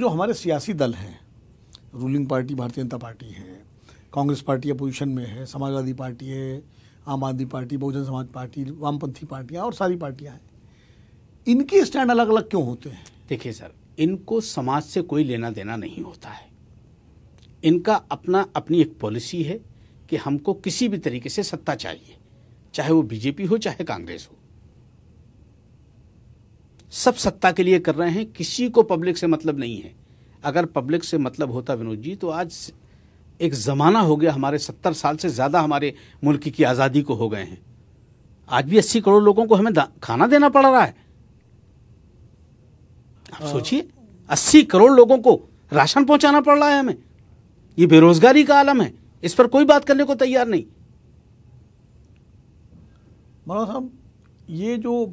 जो हमारे सियासी दल हैं रूलिंग पार्टी भारतीय जनता पार्टी है कांग्रेस पार्टी अपोजिशन में है समाजवादी पार्टी है आम आदमी पार्टी बहुजन समाज पार्टी वामपंथी पार्टियाँ और सारी पार्टियाँ हैं इनके स्टैंड अलग अलग क्यों होते हैं देखिए सर इनको समाज से कोई लेना देना नहीं होता है इनका अपना अपनी एक पॉलिसी है कि हमको किसी भी तरीके से सत्ता चाहिए चाहे वो बीजेपी हो चाहे कांग्रेस हो सब सत्ता के लिए कर रहे हैं किसी को पब्लिक से मतलब नहीं है अगर पब्लिक से मतलब होता विनोद जी तो आज एक ज़माना हो गया हमारे सत्तर साल से ज़्यादा हमारे मुल्क की आज़ादी को हो गए हैं आज भी अस्सी करोड़ लोगों को हमें खाना देना पड़ रहा है आप हाँ। सोचिए अस्सी करोड़ लोगों को राशन पहुंचाना पड़ रहा है हमें ये बेरोजगारी का आलम है इस पर कोई बात करने को तैयार नहीं मनोज साहब ये जो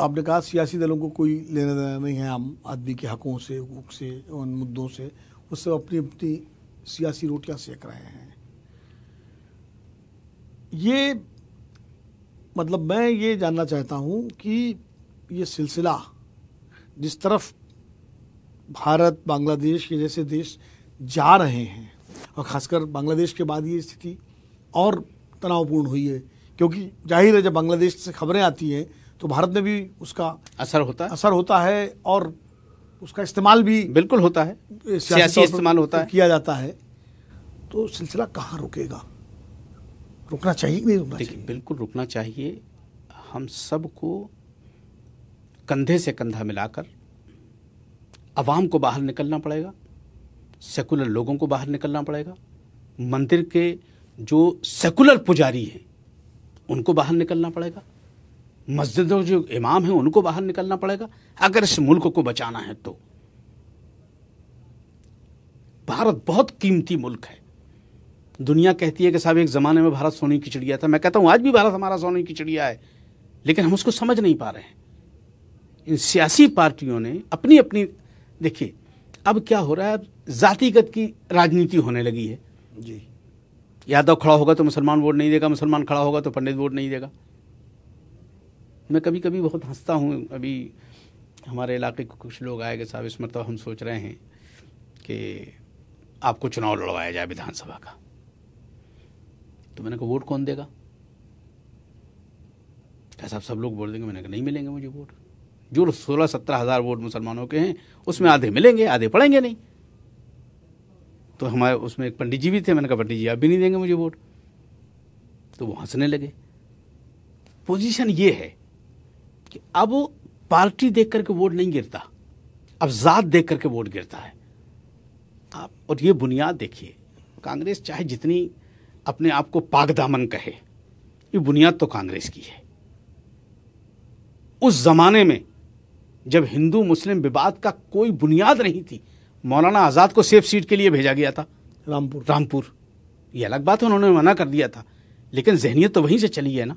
आपने कहा सियासी दलों को कोई लेना देना नहीं है आम आदमी के हकों से हकूक से उन मुद्दों से वो सब अपनी अपनी सियासी रोटियां सेक रहे हैं ये मतलब मैं ये जानना चाहता हूँ कि ये सिलसिला जिस तरफ भारत बांग्लादेश के जैसे देश जा रहे हैं और खासकर बांग्लादेश के बाद ये स्थिति और तनावपूर्ण हुई है क्योंकि जाहिर है जब बांग्लादेश से खबरें आती हैं तो भारत में भी उसका असर होता है असर होता है और उसका इस्तेमाल भी बिल्कुल होता है सियासी इस्तेमाल होता है किया जाता है तो सिलसिला कहाँ रुकेगा रुकना चाहिए नहीं रुकना चाहिए बिल्कुल रुकना चाहिए हम सबको कंधे से कंधा मिलाकर आवाम को बाहर निकलना पड़ेगा सेकुलर लोगों को बाहर निकलना पड़ेगा मंदिर के जो सेकुलर पुजारी हैं उनको बाहर निकलना पड़ेगा मस्जिदों जो इमाम हैं उनको बाहर निकलना पड़ेगा अगर इस मुल्क को बचाना है तो भारत बहुत कीमती मुल्क है दुनिया कहती है कि साहब एक ज़माने में भारत सोने की चिड़िया था मैं कहता हूं आज भी भारत हमारा सोने की चिड़िया है लेकिन हम उसको समझ नहीं पा रहे हैं इन सियासी पार्टियों ने अपनी अपनी देखिए अब क्या हो रहा है जातिगत की राजनीति होने लगी है जी यादव खड़ा होगा तो मुसलमान वोट नहीं देगा मुसलमान खड़ा होगा तो पंडित वोट नहीं देगा मैं कभी कभी बहुत हंसता हूँ अभी हमारे इलाके के कुछ लोग आए गए साहब इस मरतब हम सोच रहे हैं कि आपको चुनाव लड़वाया जाए विधानसभा का तो मैंने कहा वोट कौन देगा क्या साहब सब लोग वोट देंगे मैंने कहा नहीं मिलेंगे मुझे वोट जो सोलह सत्रह हज़ार वोट मुसलमानों के हैं उसमें आधे मिलेंगे आधे पड़ेंगे नहीं तो हमारे उसमें एक पंडित जी भी थे मैंने कहा पंडित जी आप भी नहीं देंगे मुझे वोट तो वो हंसने लगे पोजीशन ये है कि अब पार्टी देख करके वोट नहीं गिरता अब जात देख करके वोट गिरता है आप और ये बुनियाद देखिए कांग्रेस चाहे जितनी अपने आप को पागदामन कहे ये बुनियाद तो कांग्रेस की है उस जमाने में जब हिंदू मुस्लिम विवाद का कोई बुनियाद नहीं थी मौलाना आज़ाद को सेफ सीट के लिए भेजा गया था रामपुर रामपुर ये अलग बात है उन्होंने मना कर दिया था लेकिन जहनीत तो वहीं से चली है ना